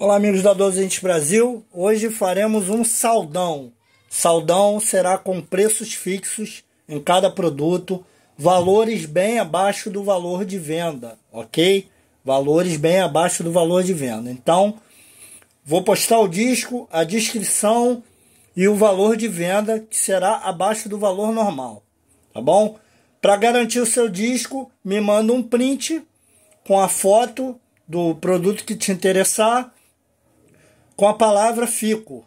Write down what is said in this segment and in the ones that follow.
Olá, amigos da 12 Entes Brasil. Hoje faremos um saldão. Saldão será com preços fixos em cada produto, valores bem abaixo do valor de venda, ok? Valores bem abaixo do valor de venda. Então, vou postar o disco, a descrição e o valor de venda, que será abaixo do valor normal, tá bom? Para garantir o seu disco, me manda um print com a foto do produto que te interessar com a palavra fico,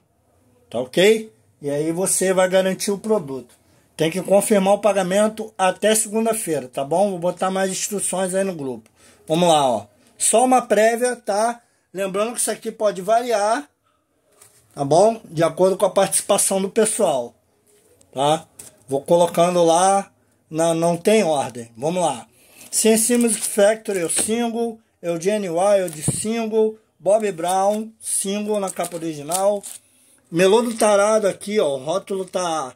tá ok? E aí você vai garantir o produto. Tem que confirmar o pagamento até segunda-feira, tá bom? Vou botar mais instruções aí no grupo. Vamos lá, ó. Só uma prévia, tá? Lembrando que isso aqui pode variar, tá bom? De acordo com a participação do pessoal, tá? Vou colocando lá, não, não tem ordem. Vamos lá. CNC Music Factory, eu single, Eugene Wild, single, Bob Brown, single na capa original. Melô do Tarado aqui, ó, o rótulo tá,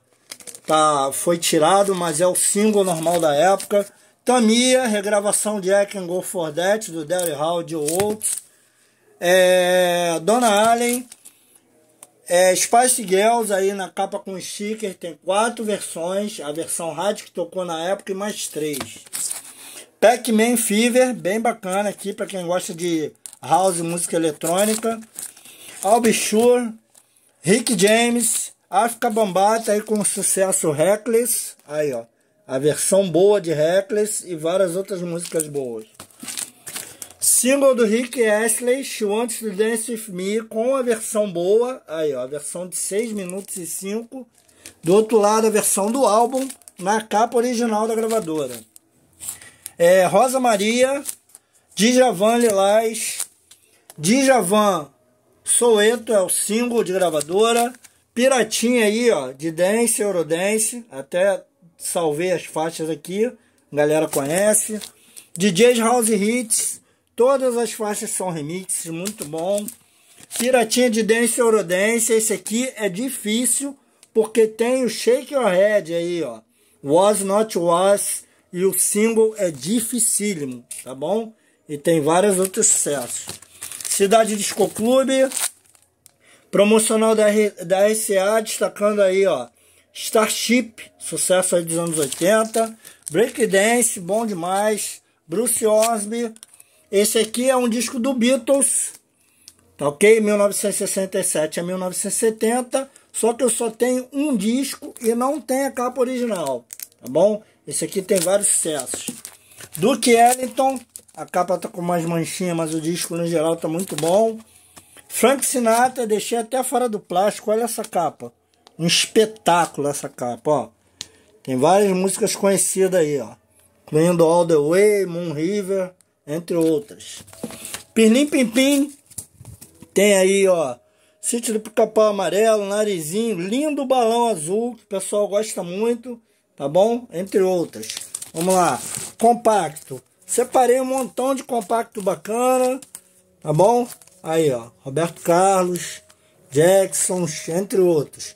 tá, foi tirado, mas é o single normal da época. Tamia, regravação de I Can Go For That, do Derry Hall, de Oates. É, Dona Allen, é, Spice Girls aí na capa com sticker, tem quatro versões, a versão rádio que tocou na época e mais três. Pac-Man Fever, bem bacana aqui para quem gosta de house, música eletrônica. Shure, Rick James, África Bambata aí com o sucesso Reckless, aí ó, a versão boa de Reckless e várias outras músicas boas. Single do Rick Astley, She Wants to Dance With Me, com a versão boa, aí ó, a versão de 6 minutos e 5. Do outro lado, a versão do álbum, na capa original da gravadora. É, Rosa Maria, Djavan Lilás, Djavan Soueto é o single de gravadora. Piratinha aí, ó, de dance, eurodance. Até salvei as faixas aqui, a galera conhece. DJs House Hits, todas as faixas são remixes, muito bom. Piratinha de dance, eurodance. Esse aqui é difícil porque tem o Shake Your Head aí, ó. Was Not Was e o single é dificílimo, tá bom? E tem vários outros sucessos. Cidade Disco Clube. Promocional da, da RCA, destacando aí, ó. Starship, sucesso aí dos anos 80. Breakdance, bom demais. Bruce Osby. Esse aqui é um disco do Beatles, tá ok? 1967 a 1970. Só que eu só tenho um disco e não tem a capa original, tá bom? Esse aqui tem vários sucessos. Duke Ellington, a capa tá com mais manchinha, mas o disco no geral tá muito bom. Frank Sinatra, deixei até fora do plástico. Olha essa capa. Um espetáculo essa capa, ó. Tem várias músicas conhecidas aí, ó. Incluindo All The Way, Moon River, entre outras. Pirlim Pim Pim. Tem aí, ó. Sítio do Pica-Pau Amarelo, Narizinho. Lindo balão azul, que o pessoal gosta muito. Tá bom? Entre outras. Vamos lá. Compacto. Separei um montão de compacto bacana, tá bom? Aí, ó, Roberto Carlos, Jackson, entre outros.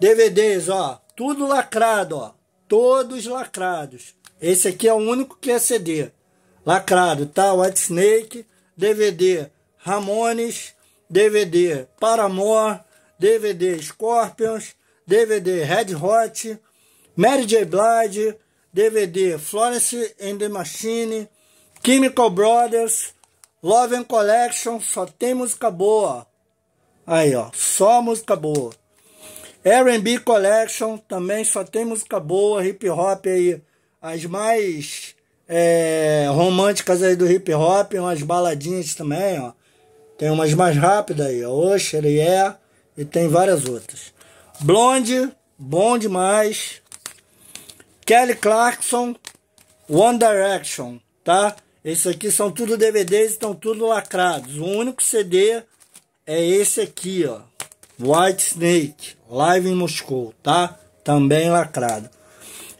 DVDs, ó, tudo lacrado, ó, todos lacrados. Esse aqui é o único que é CD. Lacrado, tá? White Snake, DVD Ramones, DVD Paramore, DVD Scorpions, DVD Red Hot, Mary J. Blige, DVD Florence and the Machine, Chemical Brothers, Love and Collection, só tem música boa. Aí, ó, só música boa. R&B Collection, também só tem música boa, hip hop aí, as mais é, românticas aí do hip hop, umas baladinhas também, ó. Tem umas mais rápidas aí, Osher e yeah, e tem várias outras. Blonde, bom demais. Kelly Clarkson, One Direction, tá? Esses aqui são tudo DVDs, estão tudo lacrados. O único CD é esse aqui, ó. White Snake, Live em Moscou, tá? Também lacrado.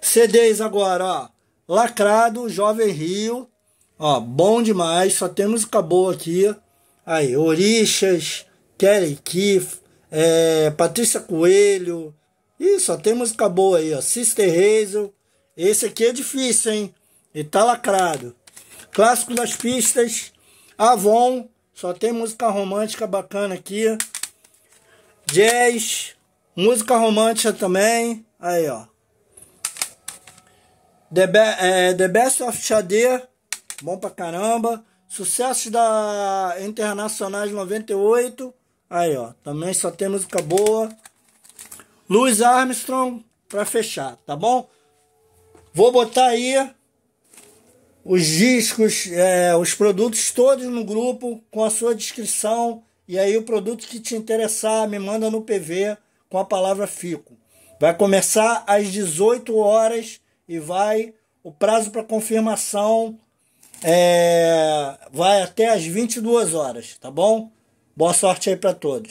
CDs agora, ó. Lacrado, Jovem Rio. Ó, bom demais. Só tem música boa aqui. Aí, Orixas, Kelly Keith, eh, é, Patrícia Coelho. Ih, só tem música boa aí, ó. Sister Hazel, esse aqui é difícil, hein? E tá lacrado. Clássico das pistas. Avon. Só tem música romântica bacana aqui. Jazz. Música romântica também. Aí, ó. The, Be é, The Best of Xadê. Bom pra caramba. Sucessos da Internacionais 98. Aí, ó. Também só tem música boa. Louis Armstrong pra fechar, tá bom? Vou botar aí os discos, é, os produtos todos no grupo com a sua descrição. E aí o produto que te interessar, me manda no PV com a palavra Fico. Vai começar às 18 horas e vai. O prazo para confirmação é, vai até às 22 horas, tá bom? Boa sorte aí para todos.